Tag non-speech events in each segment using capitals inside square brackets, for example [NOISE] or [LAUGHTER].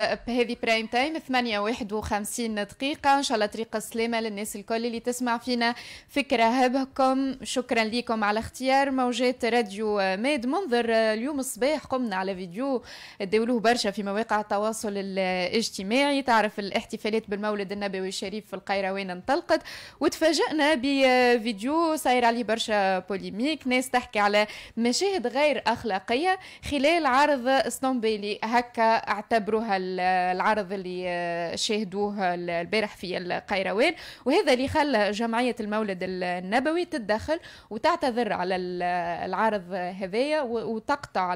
بهذه برايم تايم 8 51 دقيقة إن شاء الله طريقة سلامة للناس الكل اللي تسمع فينا فكرة هبكم شكرا لكم على اختيار موجات راديو ماد منظر اليوم الصباح قمنا على فيديو داولوه برشا في مواقع التواصل الاجتماعي تعرف الاحتفالات بالمولد النبوي الشريف في القيروان انطلقت وتفاجئنا بفيديو صاير عليه برشا بوليميك ناس تحكي على مشاهد غير أخلاقية خلال عرض سنومبيلي هكا اعتبروها العرض اللي آه، شاهدوه البارح في القيروان وهذا اللي خلى جمعية المولد النبوي تتدخل وتعتذر على العرض هذايا وتقطع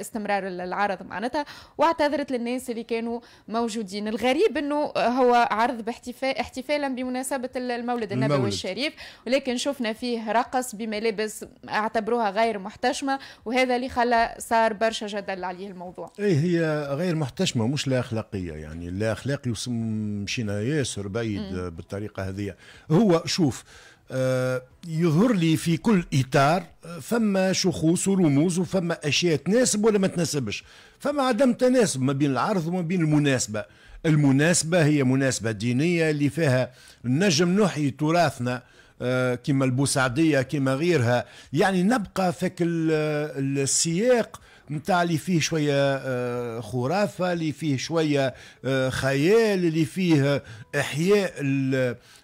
استمرار العرض معناتها واعتذرت للناس اللي كانوا موجودين الغريب انه هو عرض باحتفال احتفالا بمناسبة المولد النبوي المولد. الشريف ولكن شفنا فيه رقص بملابس اعتبروها غير محتشمة وهذا اللي خلى صار برشا جدل عليه الموضوع اي هي غير محتشمة مش لا اخلاقيه يعني لا اخلاقي مشينا ياسر بعيد بالطريقه هذه هو شوف آه، يظهر لي في كل اطار فما شخوص ورموز وفما اشياء تناسب ولا ما تناسبش فما عدم تناسب ما بين العرض وما بين المناسبه المناسبه هي مناسبه دينيه اللي فيها نجم نحيي تراثنا آه، كما البوسعديه كما غيرها يعني نبقى فك السياق نتاع اللي فيه شويه آه، خرافه اللي فيه شويه آه، خيال اللي فيه آه، احياء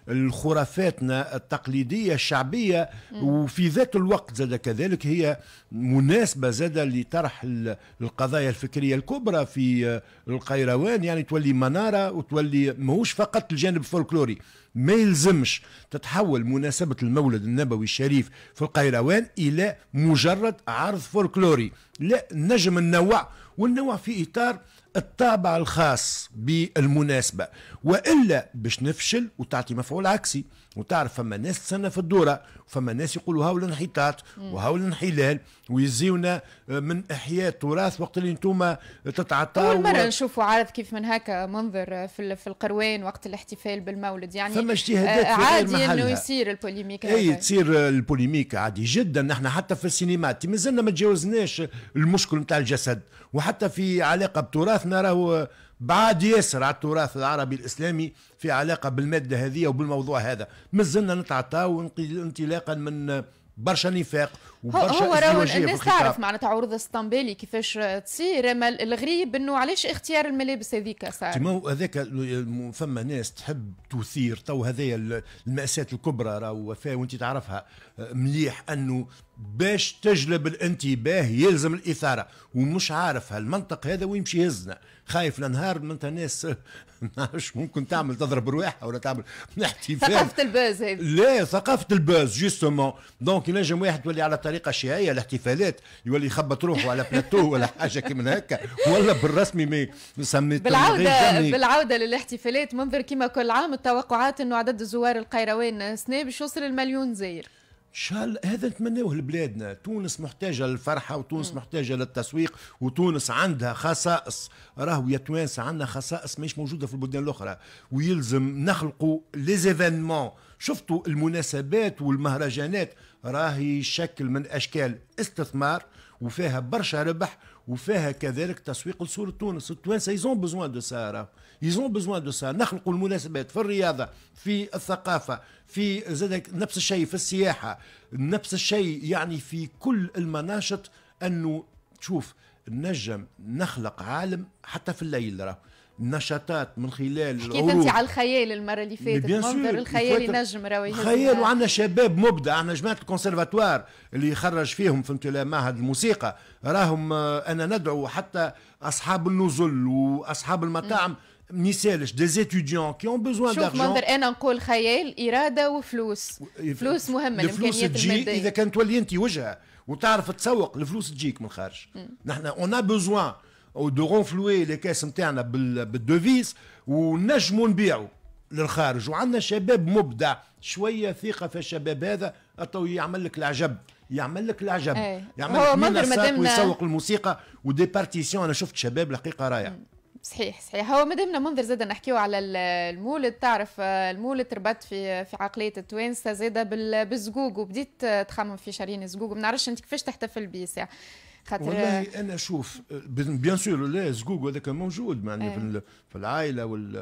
الخرافاتنا التقليديه الشعبيه وفي ذات الوقت زاد كذلك هي مناسبه زاد لطرح القضايا الفكريه الكبرى في القيروان يعني تولي مناره وتولي ماهوش فقط الجانب الفولكلوري ما يلزمش تتحول مناسبة المولد النبوي الشريف في القيروان إلى مجرد عرض فولكلوري لا نجم النوع والنوع في إطار الطابع الخاص بالمناسبة وإلا باش نفشل وتعطي مفعول عكسي وتعرف فما ناس تسنى في الدورة فما ناس يقولوا هاو الانحطاط وهاو الانحلال ويزيونا من إحياء التراث وقت اللي انتم تتعطاوا أول مرة و... نشوفوا عرض كيف من هكا منظر في, في القروان وقت الاحتفال بالمولد يعني فما اجتهادات آه، عادي أنه يصير البوليميك أي تصير البوليميك عادي جدا نحن حتى في السينما مازلنا ما تجاوزناش المشكل نتاع الجسد وحتى في علاقه بتراثنا راهو بعاد ياسر على التراث العربي الاسلامي في علاقه بالماده هذه وبالموضوع هذا مازلنا نتعطاو انطلاقا من برشا نفاق وبرشا هو راهو الناس تعرف معناتها عروض اسطنبولي كيفاش تصير اما الغريب انه علاش اختيار الملابس هذيك صار ما هذاك فما ناس تحب تثير تو هذايا المأساة الكبرى راهو وفاء وانت تعرفها آه، مليح انه باش تجلب الانتباه يلزم الاثاره ومش عارف هالمنطق هذا وين يمشي يهزنا خايف لنهار معناتها ناس مش ممكن تعمل تضرب رواحها ولا تعمل احتفال ثقافه الباز هذه لا ثقافه الباز جوستومون دونك ينجم واحد يولي على الطريقه الشيعيه الاحتفالات يولي يخبط روحه على بلاتو ولا حاجه كيما هكا ولا بالرسمي ما سميت بالعوده بالعوده للاحتفالات منظر كما كل عام التوقعات انه عدد الزوار القيروان السنه باش يوصل المليون زائر شال هذا نتمناوه لبلادنا تونس محتاجه للفرحه وتونس مم. محتاجه للتسويق وتونس عندها خصائص راهو يا توانسه عندنا خصائص مش موجوده في البلدان الاخرى ويلزم نخلقوا ليزيفينمون شفتوا المناسبات والمهرجانات راهي شكل من اشكال استثمار وفيها برشا ربح وفيها كذلك تسويق لصورة تونس التوانسة يزون بزوان دو سارة يزون بزوان دو سارة نخلقوا المناسبات في الرياضة في الثقافة في زادك نفس الشيء في السياحة نفس الشيء يعني في كل المناشط أنه تشوف نجم نخلق عالم حتى في الليل راه نشاطات من خلال حكيت انت على الخيال المره اللي فاتت بيان سور الخيال ينجم راهو خيال وعندنا شباب مبدع عندنا جماعه الكونسرفاتوار اللي يخرج فيهم فهمت معهد الموسيقى راهم آه، انا ندعو حتى اصحاب النزل واصحاب المطاعم ميسالش دي زيتيديون كي اون بوزوان دارجون شوف منظر انا نقول خيال اراده وفلوس فلوس مهمه الفلوس تجي اذا كانت تولي انت وجهه وتعرف تسوق الفلوس تجيك من الخارج نحن اون ا بوزوان غونفلوي لي كاس نتاعنا بالدوفيز ونجموا نبيعوا للخارج وعندنا شباب مبدع شويه ثقه في الشباب هذا تو يعمل لك العجب يعمل لك العجب إيه. يعمل لك منظر مدام ويسوق الموسيقى ودي بارتيسيون انا شفت شباب الحقيقه رايع صحيح صحيح هو مادامنا منظر زاد نحكيو على المولد تعرف آه، المولد تربط في في عقليه التوانسه زاده بالزقوق وبديت تخمم في شارين الزقوق ما نعرفش انت كيفاش تحتفل بيه ساعه خاطر والله انا شوف بيان سور لا زقوق هذاك موجود معناها إيه. في العائله وال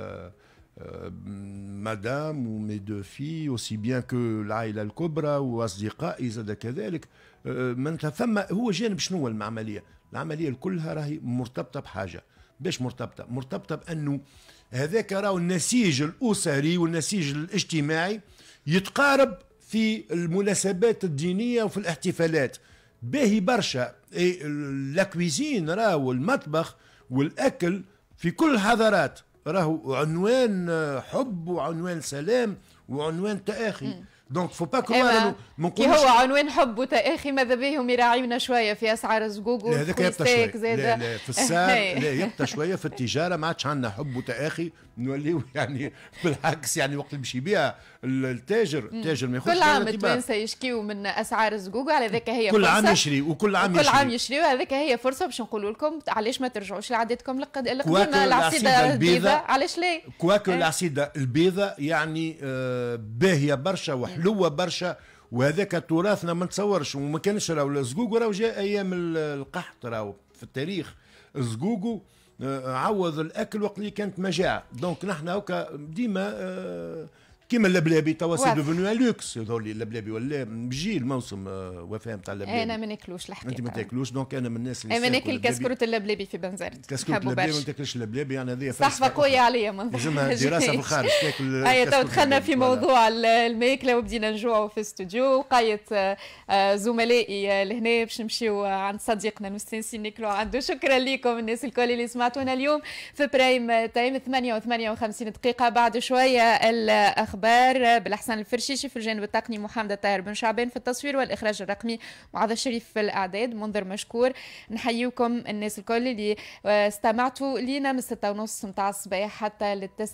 آه، مدام ومي دو في اوسي بيان كو العائله الكبرى واصدقائي زاد كذلك آه، آه، معناتها ثم هو جانب شنو هو العمليه؟ العمليه كلها راهي مرتبطه بحاجه باش مرتبطه؟ مرتبطه بانه هذاك راهو النسيج الاسري والنسيج الاجتماعي يتقارب في المناسبات الدينيه وفي الاحتفالات باهي برشا اي لا كويزين راهو المطبخ والاكل في كل الحضارات راهو عنوان حب وعنوان سلام وعنوان تآخي دونك فو با كروار ما نقولش هو عنوان حب وتاخي ماذا بهم يراعيونا شويه في اسعار الزقوق هذاك يبتا شويه في السعر [LAUGHS] لا يبتا شويه في التجاره ما عادش عندنا حب وتاخي نوليو [LAUGHS] يعني بالعكس يعني وقت اللي باش يبيع التاجر التاجر ما ياخذش كل عام التوانسه يشكيو من اسعار الزقوق على ذاك هي كل عام يشري وكل عام يشري كل عام يشري وهذاك هي فرصه باش نقول لكم علاش ما ترجعوش لعاداتكم القديمه العصيده البيضاء علاش لا كواكو إيه. العصيده البيضاء يعني آه، باهيه برشا وحلوه حلوة برشا وهذاك تراثنا ما نتصورش وما كانش راهو الزقوق راهو جاء ايام القحط راهو في التاريخ الزقوق آه، عوض الاكل وقت اللي كانت مجاعه دونك نحن هكا ديما آه، كيما اللبلابي توا سي دوفونو ان لوكس هذول اللبلابي ولا بجي الموسم آه، وفاه نتاع اللبلابي انا ما ناكلوش الحقيقه انت ما تاكلوش دونك انا من الناس اللي انا ناكل كسكروت اللبلابي في بنزرت كسكروت اللبلابي ما تاكلش اللبلابي انا هذه صحفه قويه عليا من لازمها دراسه في الخارج تاكل [LAUGHS] اي أيوة، تو دخلنا في موضوع الماكله وبدينا نجوعوا في الاستوديو وقايت آه، زملائي آه، لهنا باش نمشيو عند صديقنا المستنسي ناكلوا عنده شكرا لكم الناس الكل اللي سمعتونا اليوم في برايم تايم 8 و 58 دقيقه بعد شويه الاخبار الأخبار بالأحسن الفرشيشي في الجانب التقني محمد الطاهر بن شعبان في التصوير والإخراج الرقمي معاذ الشريف في الإعداد منذر مشكور نحييكم الناس الكل اللي استمعتوا لينا من 6:30 نتاع الصباح حتى للتسعة